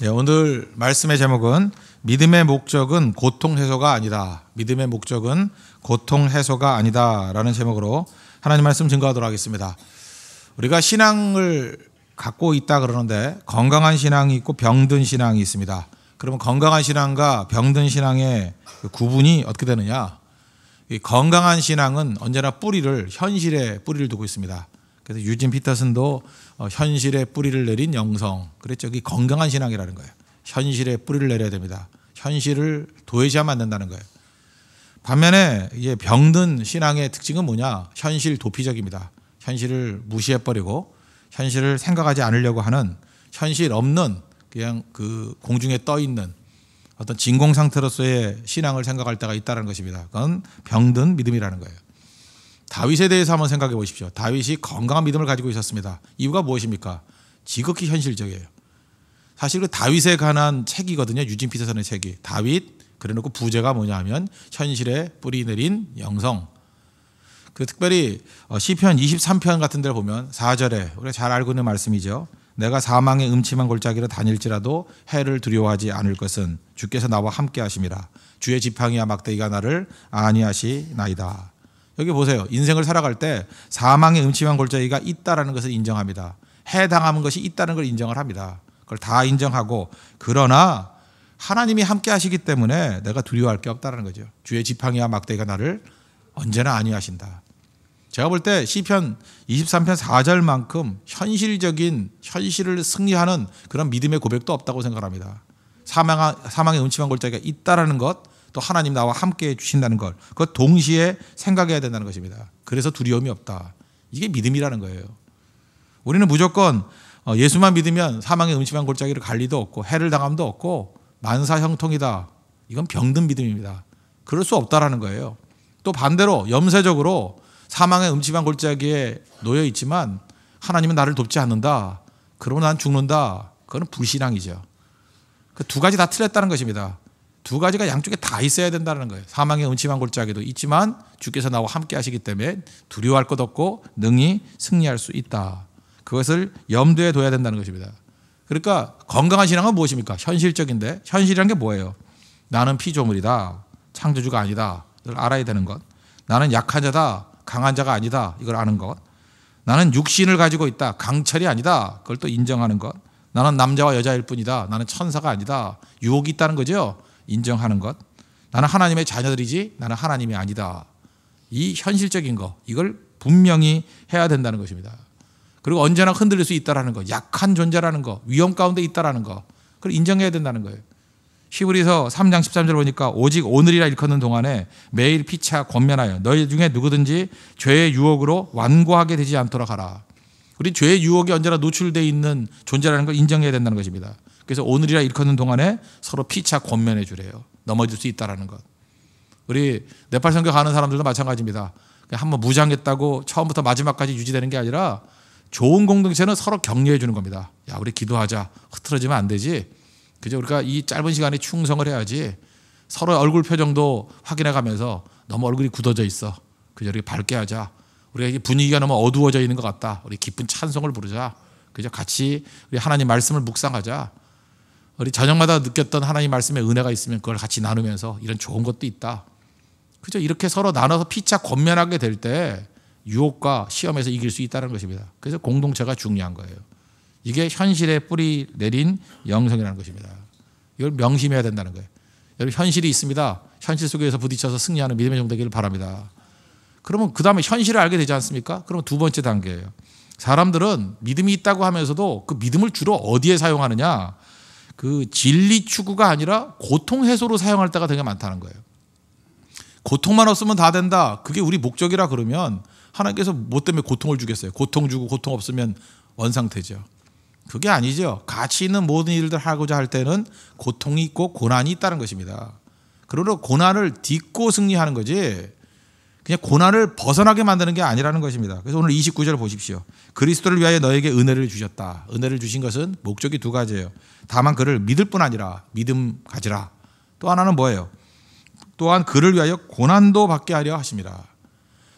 네, 오늘 말씀의 제목은 믿음의 목적은 고통 해소가 아니다. 믿음의 목적은 고통 해소가 아니다라는 제목으로 하나님 말씀 증거하도록 하겠습니다. 우리가 신앙을 갖고 있다 그러는데 건강한 신앙이 있고 병든 신앙이 있습니다. 그러면 건강한 신앙과 병든 신앙의 그 구분이 어떻게 되느냐? 이 건강한 신앙은 언제나 뿌리를 현실에 뿌리를 두고 있습니다. 그래서 유진 피터슨도 어, 현실에 뿌리를 내린 영성. 그랬죠 저기 건강한 신앙이라는 거예요. 현실에 뿌리를 내려야 됩니다. 현실을 도회지하면안 된다는 거예요. 반면에 이제 병든 신앙의 특징은 뭐냐? 현실 도피적입니다. 현실을 무시해버리고 현실을 생각하지 않으려고 하는 현실 없는 그냥 그 공중에 떠 있는 어떤 진공 상태로서의 신앙을 생각할 때가 있다는 것입니다. 그건 병든 믿음이라는 거예요. 다윗에 대해서 한번 생각해 보십시오. 다윗이 건강한 믿음을 가지고 있었습니다. 이유가 무엇입니까? 지극히 현실적이에요. 사실 그 다윗에 관한 책이거든요. 유진 피터슨의 책이. 다윗 그래놓고 부제가 뭐냐 하면 현실에 뿌리 내린 영성. 그 특별히 어, 시편 23편 같은 데를 보면 4절에 우리가 잘 알고 있는 말씀이죠. 내가 사망의 음침한 골짜기를 다닐지라도 해를 두려워하지 않을 것은 주께서 나와 함께 하심이라. 주의 지팡이와 막대기가 나를 아니하시나이다. 여기 보세요. 인생을 살아갈 때 사망의 음침한 골짜기가 있다라는 것을 인정합니다. 해당하는 것이 있다는 걸 인정을 합니다. 그걸 다 인정하고 그러나 하나님이 함께 하시기 때문에 내가 두려워할 게 없다라는 거죠. 주의 지팡이와 막대기가 나를 언제나 안위하신다. 제가 볼 때 시편 23편 4절만큼 현실적인 현실을 승리하는 그런 믿음의 고백도 없다고 생각합니다. 사망 사망의 음침한 골짜기가 있다라는 것또 하나님 나와 함께 해 주신다는 걸 그것 동시에 생각해야 된다는 것입니다. 그래서 두려움이 없다. 이게 믿음이라는 거예요. 우리는 무조건 어, 예수만 믿으면 사망의 음침한 골짜기를 갈 리도 없고 해를 당함도 없고 만사 형통이다. 이건 병든 믿음입니다. 그럴 수 없다라는 거예요. 또 반대로 염세적으로 사망의 음침한 골짜기에 놓여 있지만 하나님은 나를 돕지 않는다. 그러면 난 죽는다. 그건 불신앙이죠. 그 두 가지 다 틀렸다는 것입니다. 두 가지가 양쪽에 다 있어야 된다는 거예요. 사망의 음침한 골짜기도 있지만 주께서 나와 함께 하시기 때문에 두려워할 것 없고 능히 승리할 수 있다. 그것을 염두에 둬야 된다는 것입니다. 그러니까 건강한 신앙은 무엇입니까? 현실적인데 현실이란 게 뭐예요? 나는 피조물이다. 창조주가 아니다. 를 알아야 되는 것. 나는 약한 자다. 강한 자가 아니다. 이걸 아는 것. 나는 육신을 가지고 있다. 강철이 아니다. 그걸 또 인정하는 것. 나는 남자와 여자일 뿐이다. 나는 천사가 아니다. 유혹이 있다는 거죠. 인정하는 것. 나는 하나님의 자녀들이지 나는 하나님이 아니다. 이 현실적인 것. 이걸 분명히 해야 된다는 것입니다. 그리고 언제나 흔들릴 수있다는 것. 약한 존재라는 것. 위험 가운데 있다라는 것. 그걸 인정해야 된다는 거예요. 히브리서 3장 13절 보니까 오직 오늘이라 일컫는 동안에 매일 피차 권면하여 너희 중에 누구든지 죄의 유혹으로 완고하게 되지 않도록 하라. 우리 죄의 유혹이 언제나 노출되어 있는 존재라는 걸 인정해야 된다는 것입니다. 그래서 오늘이라 일컫는 동안에 서로 피차 권면해 주래요. 넘어질 수 있다라는 것. 우리 네팔 성교 가는 사람들도 마찬가지입니다. 한 번 무장했다고 처음부터 마지막까지 유지되는 게 아니라 좋은 공동체는 서로 격려해 주는 겁니다. 야, 우리 기도하자. 흐트러지면 안 되지. 그죠? 우리가 이 짧은 시간에 충성을 해야지 서로 얼굴 표정도 확인해 가면서 너무 얼굴이 굳어져 있어. 그죠? 이렇게 밝게 하자. 우리가 분위기가 너무 어두워져 있는 것 같다. 우리 기쁜 찬송을 부르자. 그죠? 같이 우리 하나님 말씀을 묵상하자. 우리 저녁마다 느꼈던 하나님 말씀의 은혜가 있으면 그걸 같이 나누면서 이런 좋은 것도 있다. 그죠? 이렇게 서로 나눠서 피차 권면하게 될 때 유혹과 시험에서 이길 수 있다는 것입니다. 그래서 공동체가 중요한 거예요. 이게 현실의 뿌리 내린 영성이라는 것입니다. 이걸 명심해야 된다는 거예요. 여러분 현실이 있습니다. 현실 속에서 부딪혀서 승리하는 믿음의 종 되기를 바랍니다. 그러면 그 다음에 현실을 알게 되지 않습니까? 그러면 두 번째 단계예요. 사람들은 믿음이 있다고 하면서도 그 믿음을 주로 어디에 사용하느냐? 그 진리 추구가 아니라 고통 해소로 사용할 때가 되게 많다는 거예요. 고통만 없으면 다 된다. 그게 우리 목적이라 그러면 하나님께서 뭐 때문에 고통을 주겠어요? 고통 주고 고통 없으면 원상태죠. 그게 아니죠. 가치 있는 모든 일들 하고자 할 때는 고통이 있고 고난이 있다는 것입니다. 그러므로 고난을 딛고 승리하는 거지 그냥 고난을 벗어나게 만드는 게 아니라는 것입니다. 그래서 오늘 29절 보십시오. 그리스도를 위하여 너에게 은혜를 주셨다. 은혜를 주신 것은 목적이 두 가지예요. 다만 그를 믿을 뿐 아니라 믿음 가지라. 또 하나는 뭐예요? 또한 그를 위하여 고난도 받게 하려 하십니다.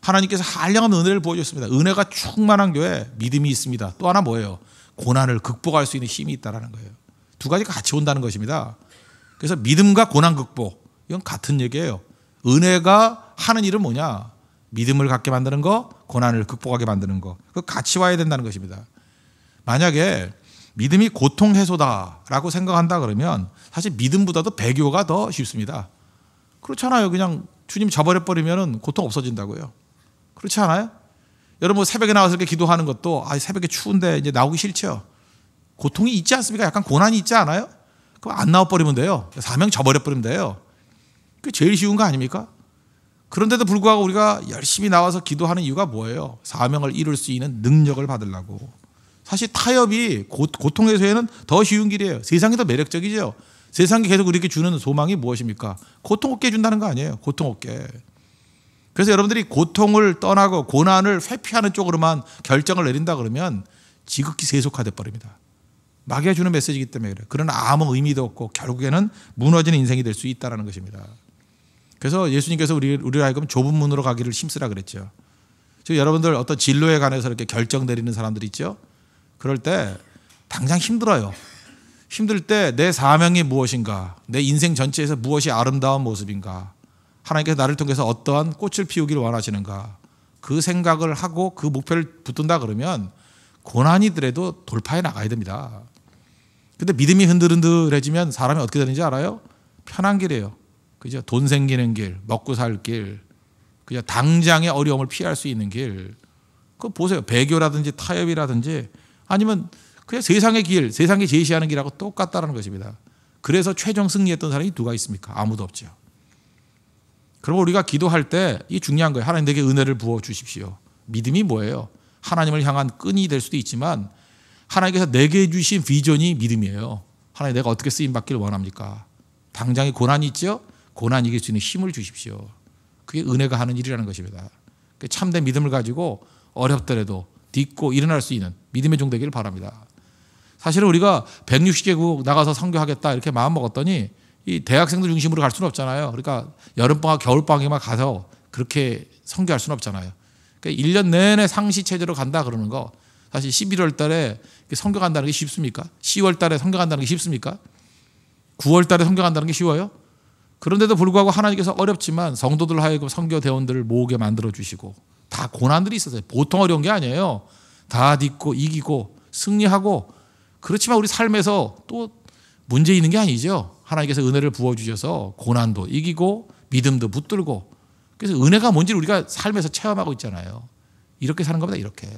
하나님께서 한량한 은혜를 보여줬습니다. 은혜가 충만한 교회 믿음이 있습니다. 또 하나 뭐예요? 고난을 극복할 수 있는 힘이 있다라는 거예요. 두 가지가 같이 온다는 것입니다. 그래서 믿음과 고난 극복 이건 같은 얘기예요. 은혜가 하는 일은 뭐냐? 믿음을 갖게 만드는 거, 고난을 극복하게 만드는 거. 그 같이 와야 된다는 것입니다. 만약에 믿음이 고통 해소다라고 생각한다 그러면 사실 믿음보다도 배교가 더 쉽습니다. 그렇잖아요. 그냥 주님 저버려 버리면은 고통 없어진다고요. 그렇지 않아요? 여러분 뭐 새벽에 나와서 이렇게 기도하는 것도 아 새벽에 추운데 이제 나오기 싫죠. 고통이 있지 않습니까? 약간 고난이 있지 않아요? 그럼 안 나와 버리면 돼요. 사명 저버려 버리면 돼요. 그 제일 쉬운 거 아닙니까? 그런데도 불구하고 우리가 열심히 나와서 기도하는 이유가 뭐예요? 사명을 이룰 수 있는 능력을 받으려고. 사실 타협이 고, 통에서에는더 쉬운 길이에요. 세상이 더 매력적이죠. 세상이 계속 우리에게 주는 소망이 무엇입니까? 고통 없게 해준다는 거 아니에요. 고통 없게. 그래서 여러분들이 고통을 떠나고 고난을 회피하는 쪽으로만 결정을 내린다 그러면 지극히 세속화돼 버립니다. 마귀가 주는 메시지이기 때문에 그래요. 그런 아무 의미도 없고 결국에는 무너지는 인생이 될 수 있다라는 것입니다. 그래서 예수님께서 우리 우리 하여 좁은 문으로 가기를 힘쓰라 그랬죠. 즉 여러분들 어떤 진로에 관해서 이렇게 결정 내리는 사람들 있죠. 그럴 때 당장 힘들어요. 힘들 때 내 사명이 무엇인가, 내 인생 전체에서 무엇이 아름다운 모습인가, 하나님께서 나를 통해서 어떠한 꽃을 피우기를 원하시는가, 그 생각을 하고 그 목표를 붙든다 그러면 고난이더라도 돌파해 나가야 됩니다. 근데 믿음이 흔들흔들해지면 사람이 어떻게 되는지 알아요? 편한 길이에요. 그죠? 돈 생기는 길, 먹고 살 길, 그죠? 당장의 어려움을 피할 수 있는 길. 그 보세요. 배교라든지 타협이라든지 아니면 그냥 세상의 길, 세상이 제시하는 길하고 똑같다는 것입니다. 그래서 최종 승리했던 사람이 누가 있습니까? 아무도 없죠. 그러면 우리가 기도할 때이 중요한 거예요. 하나님 에게 은혜를 부어 주십시오. 믿음이 뭐예요? 하나님을 향한 끈이 될 수도 있지만 하나님께서 내게 주신 비전이 믿음이에요. 하나님 내가 어떻게 쓰임 받기를 원합니까? 당장의 고난이 있죠? 고난 이길 수 있는 힘을 주십시오. 그게 은혜가 하는 일이라는 것입니다. 그 참된 믿음을 가지고 어렵더라도 딛고 일어날 수 있는 믿음의 종 되기를 바랍니다. 사실은 우리가 160개국 나가서 선교하겠다 이렇게 마음 먹었더니 이 대학생들 중심으로 갈 수는 없잖아요. 그러니까 여름방학, 겨울방학에만 가서 그렇게 선교할 수는 없잖아요. 그러니까 1년 내내 상시 체제로 간다 그러는 거 사실 11월 달에 선교 간다는 게 쉽습니까? 10월 달에 선교 간다는 게 쉽습니까? 9월 달에 선교 간다는 게 쉬워요? 그런데도 불구하고 하나님께서 어렵지만 성도들 하여금 성교 대원들을 모으게 만들어 주시고 다 고난들이 있었어요. 보통 어려운 게 아니에요. 다 딛고 이기고 승리하고 그렇지만 우리 삶에서 또 문제 있는 게 아니죠. 하나님께서 은혜를 부어 주셔서 고난도 이기고 믿음도 붙들고 그래서 은혜가 뭔지를 우리가 삶에서 체험하고 있잖아요. 이렇게 사는 겁니다. 이렇게.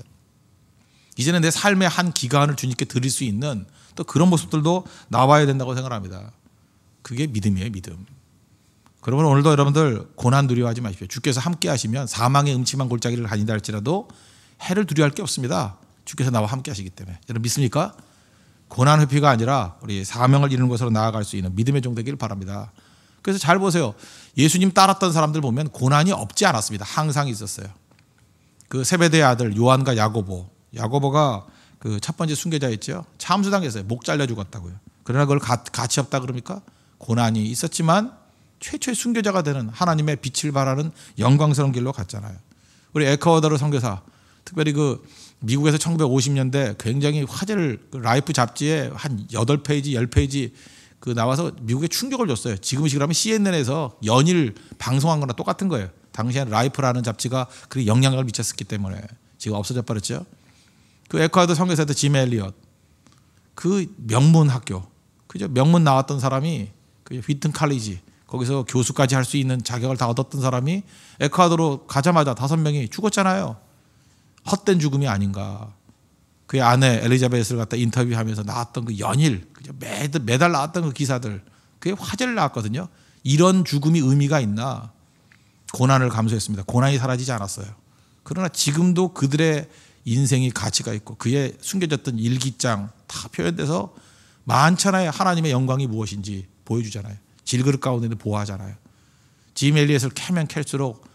이제는 내 삶의 한 기간을 주님께 드릴 수 있는 또 그런 모습들도 나와야 된다고 생각합니다. 그게 믿음이에요, 믿음. 그러면 오늘도 여러분들 고난 두려워하지 마십시오. 주께서 함께 하시면 사망의 음침한 골짜기를 가진다 할지라도 해를 두려워할 게 없습니다. 주께서 나와 함께 하시기 때문에. 여러분 믿습니까? 고난 회피가 아니라 우리 사명을 이루는 것으로 나아갈 수 있는 믿음의 종 되기를 바랍니다. 그래서 잘 보세요. 예수님 따랐던 사람들 보면 고난이 없지 않았습니다. 항상 있었어요. 그 세베대의 아들 요한과 야고보. 야고보가 그 첫 번째 순교자였죠. 참수당했어요. 목 잘려 죽었다고요. 그러나 그걸 가, 가치 없다 그럽니까? 고난이 있었지만 최초의 순교자가 되는 하나님의 빛을 발하는 영광스러운 길로 갔잖아요. 우리 에콰도르 선교사 특별히 그 미국에서 1950년대 굉장히 화제를 그 라이프 잡지에 한 8페이지, 10페이지 그 나와서 미국에 충격을 줬어요. 지금 시으로 하면 CNN에서 연일 방송한 거나 똑같은 거예요. 당시에 라이프라는 잡지가 그 영향력을 미쳤었기 때문에 지금 없어져 버렸죠. 그 에콰도르 선교사도지짐 엘리엇. 그 명문 학교. 그죠? 명문 나왔던 사람이 그 휘튼 칼리지 거기서 교수까지 할 수 있는 자격을 다 얻었던 사람이 에콰도르 가자마자 다섯 명이 죽었잖아요. 헛된 죽음이 아닌가. 그의 아내 엘리자베스를 갖다 인터뷰하면서 나왔던 그 연일, 매달, 매달 나왔던 그 기사들, 그게 화제를 낳았거든요. 이런 죽음이 의미가 있나. 고난을 감수했습니다. 고난이 사라지지 않았어요. 그러나 지금도 그들의 인생이 가치가 있고 그의 숨겨졌던 일기장 다 표현돼서 많잖아요. 하나님의 영광이 무엇인지 보여주잖아요. 질그릇 가운데도 보호하잖아요. 짐 엘리에서 캐면 캘수록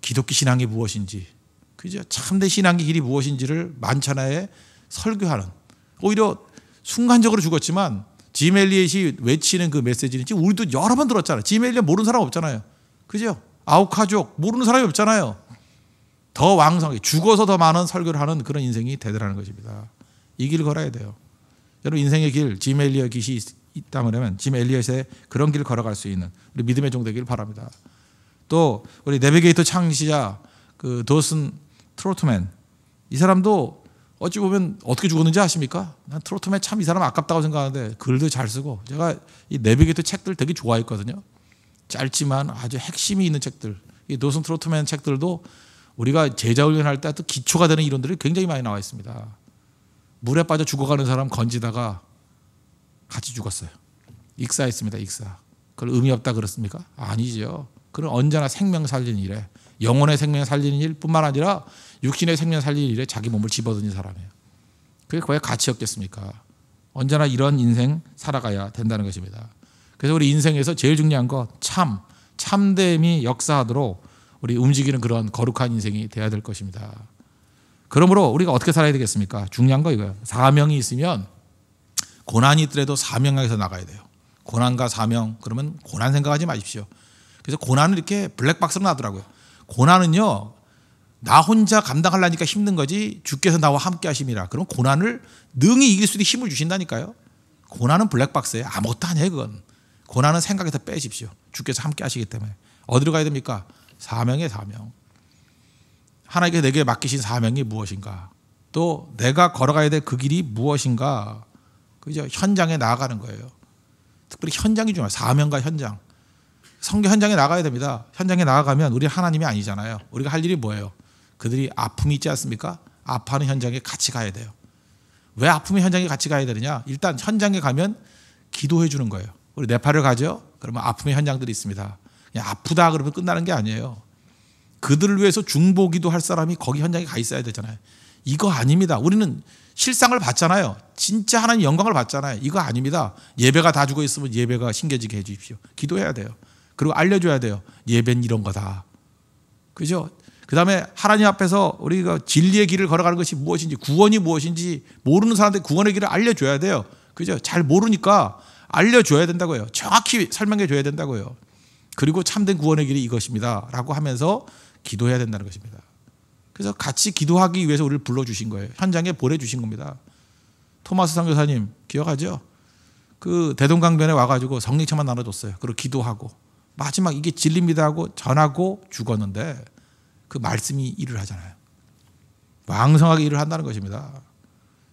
기독교 신앙이 무엇인지, 그죠? 참된 신앙의 길이 무엇인지를 만찬하에 설교하는. 오히려 순간적으로 죽었지만 짐 엘리엣이 외치는 그 메시지는 지금 우리도 여러 번 들었잖아요. 짐 엘리엣 모르는 사람 없잖아요. 그죠? 아우카족 모르는 사람이 없잖아요. 더 왕성하게 죽어서 더 많은 설교를 하는 그런 인생이 되더라는 것입니다. 이길 걸어야 돼요. 여러분 인생의 길, 짐 엘리엣 있다 그러면 짐 엘리엇의 그런 길을 걸어갈 수 있는 우리 믿음의 종 되기를 바랍니다. 또 우리 내비게이터 창시자 그 도슨 트로트맨 이 사람도 어찌 보면 어떻게 죽었는지 아십니까? 난 트로트맨 참 이 사람 아깝다고 생각하는데 글도 잘 쓰고 제가 이 내비게이터 책들 되게 좋아했거든요. 짧지만 아주 핵심이 있는 책들 이 도슨 트로트맨 책들도 우리가 제자 훈련할 때 또 기초가 되는 이론들이 굉장히 많이 나와 있습니다. 물에 빠져 죽어가는 사람 건지다가 같이 죽었어요. 익사했습니다. 익사. 그걸 의미 없다 그렇습니까? 아니죠. 그건 언제나 생명 살리는 일에 영혼의 생명 살리는 일뿐만 아니라 육신의 생명 살리는 일에 자기 몸을 집어드는 사람이에요. 그게 거의 가치없겠습니까 언제나 이런 인생 살아가야 된다는 것입니다. 그래서 우리 인생에서 제일 중요한 것 참, 참됨이 역사하도록 우리 움직이는 그런 거룩한 인생이 돼야 될 것입니다. 그러므로 우리가 어떻게 살아야 되겠습니까? 중요한 거 이거예요. 사명이 있으면 고난이 있더라도 사명에서 나가야 돼요. 고난과 사명 그러면 고난 생각하지 마십시오. 그래서 고난은 이렇게 블랙박스로 나더라고요. 고난은요 나 혼자 감당하려니까 힘든 거지 주께서 나와 함께 하심이라. 그럼 고난을 능히 이길 수 있는 힘을 주신다니까요. 고난은 블랙박스예요. 아무것도 아니에요 그건. 고난은 생각에서 빼십시오. 주께서 함께 하시기 때문에. 어디로 가야 됩니까? 사명의 사명. 하나님께 내게 맡기신 사명이 무엇인가? 또 내가 걸어가야 될 그 길이 무엇인가? 그죠? 현장에 나아가는 거예요. 특별히 현장이 중요해요. 사명과 현장. 성교 현장에 나가야 됩니다. 현장에 나아가면 우리 하나님이 아니잖아요. 우리가 할 일이 뭐예요? 그들이 아픔이 있지 않습니까? 아파하는 현장에 같이 가야 돼요. 왜 아픔의 현장에 같이 가야 되느냐? 일단 현장에 가면 기도해 주는 거예요. 우리 네팔을 가죠? 그러면 아픔의 현장들이 있습니다. 그냥 아프다 그러면 끝나는 게 아니에요. 그들을 위해서 중보기도 할 사람이 거기 현장에 가 있어야 되잖아요. 이거 아닙니다. 우리는 실상을 봤잖아요. 진짜 하나님 영광을 봤잖아요. 이거 아닙니다. 예배가 다 주고 있으면 예배가 신겨지게 해 주십시오. 기도해야 돼요. 그리고 알려줘야 돼요. 예배는 이런 거다. 그죠? 그 다음에 하나님 앞에서 우리가 진리의 길을 걸어가는 것이 무엇인지, 구원이 무엇인지 모르는 사람들테 구원의 길을 알려줘야 돼요. 그죠? 잘 모르니까 알려줘야 된다고요. 정확히 설명해줘야 된다고요. 그리고 참된 구원의 길이 이것입니다. 라고 하면서 기도해야 된다는 것입니다. 그래서 같이 기도하기 위해서 우리를 불러주신 거예요. 현장에 보내주신 겁니다. 토마스 선교사님 기억하죠? 그 대동강변에 와가지고 성리차만 나눠줬어요. 그리고 기도하고 마지막 이게 진리입니다 하고 전하고 죽었는데 그 말씀이 일을 하잖아요. 왕성하게 일을 한다는 것입니다.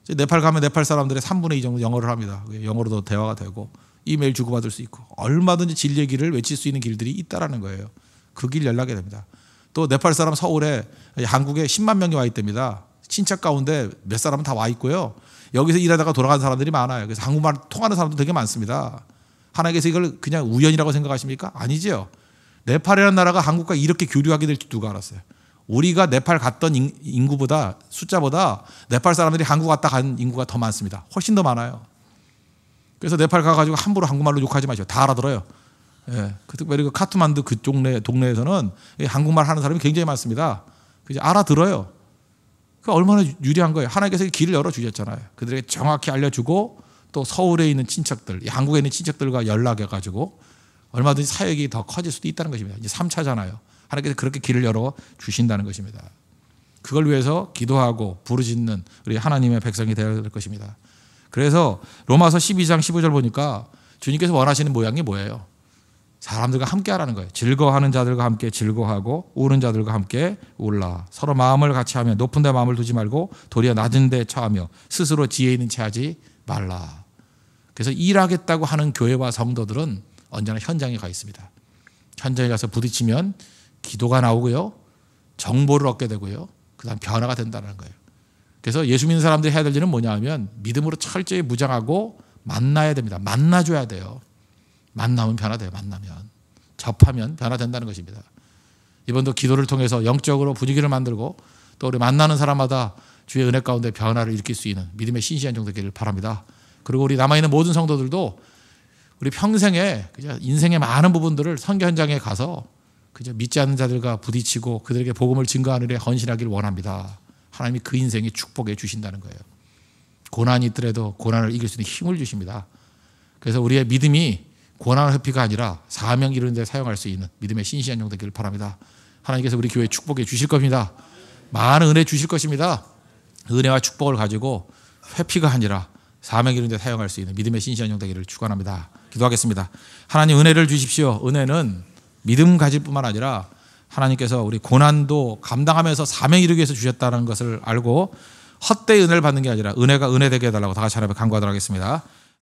이제 네팔 가면 네팔 사람들의 3분의 2 정도 영어를 합니다. 영어로도 대화가 되고 이메일 주고받을 수 있고 얼마든지 진리의 길을 외칠 수 있는 길들이 있다라는 거예요. 그 길 연락이 됩니다. 또 네팔 사람 서울에 한국에 10만 명이 와 있답니다. 친척 가운데 몇 사람은 다 와 있고요. 여기서 일하다가 돌아간 사람들이 많아요. 그래서 한국말 통하는 사람도 되게 많습니다. 하나님께서 이걸 그냥 우연이라고 생각하십니까? 아니지 네팔이라는 나라가 한국과 이렇게 교류하게 될줄 누가 알았어요. 우리가 네팔 갔던 인구보다 숫자보다 네팔 사람들이 한국 왔다 간 인구가 더 많습니다. 훨씬 더 많아요. 그래서 네팔 가가지고 함부로 한국말로 욕하지 마시오. 다 알아들어요. 예. 그 그리고 카트만드 그쪽 내 동네에서는 한국말 하는 사람이 굉장히 많습니다. 그래서 알아들어요. 그 얼마나 유리한 거예요. 하나님께서 길을 열어 주셨잖아요. 그들에게 정확히 알려주고 또 서울에 있는 친척들, 한국에 있는 친척들과 연락해 가지고 얼마든지 사역이 더 커질 수도 있다는 것입니다. 이제 3차잖아요. 하나님께서 그렇게 길을 열어 주신다는 것입니다. 그걸 위해서 기도하고 부르짖는 우리 하나님의 백성이 되어야 될 것입니다. 그래서 로마서 12장 15절 보니까 주님께서 원하시는 모양이 뭐예요? 사람들과 함께 하라는 거예요. 즐거워하는 자들과 함께 즐거워하고 우는 자들과 함께 울라. 서로 마음을 같이 하며 높은 데 마음을 두지 말고 도리어 낮은 데 처하며 스스로 지혜 있는 채 하지 말라. 그래서 일하겠다고 하는 교회와 성도들은 언제나 현장에 가 있습니다. 현장에 가서 부딪히면 기도가 나오고요. 정보를 얻게 되고요. 그다음 변화가 된다는 거예요. 그래서 예수 믿는 사람들이 해야 될 일은 뭐냐 하면 믿음으로 철저히 무장하고 만나야 됩니다. 만나줘야 돼요. 만나면 변화돼요. 만나면. 접하면 변화된다는 것입니다. 이번도 기도를 통해서 영적으로 분위기를 만들고 또 우리 만나는 사람마다 주의 은혜 가운데 변화를 일으킬 수 있는 믿음의 신실한 정도기를 바랍니다. 그리고 우리 남아있는 모든 성도들도 우리 평생에 그냥 인생의 많은 부분들을 선교 현장에 가서 그저 믿지 않는 자들과 부딪히고 그들에게 복음을 증거하는 데헌신하기 원합니다. 하나님이 그 인생에 축복해 주신다는 거예요. 고난이 있더라도 고난을 이길 수 있는 힘을 주십니다. 그래서 우리의 믿음이 고난 회피가 아니라 사명 이루는 데 사용할 수 있는 믿음의 신실한 용 되기를 바랍니다. 하나님께서 우리 교회 축복해 주실 겁니다. 많은 은혜 주실 것입니다. 은혜와 축복을 가지고 회피가 아니라 사명 이루는 데 사용할 수 있는 믿음의 신실한 용 되기를 축원합니다. 기도하겠습니다. 하나님 은혜를 주십시오. 은혜는 믿음 가질 뿐만 아니라 하나님께서 우리 고난도 감당하면서 사명 이루기 위해서 주셨다는 것을 알고 헛되이 은혜를 받는 게 아니라 은혜가 은혜 되게 해달라고 다 같이 하나님 간구하도록 하겠습니다.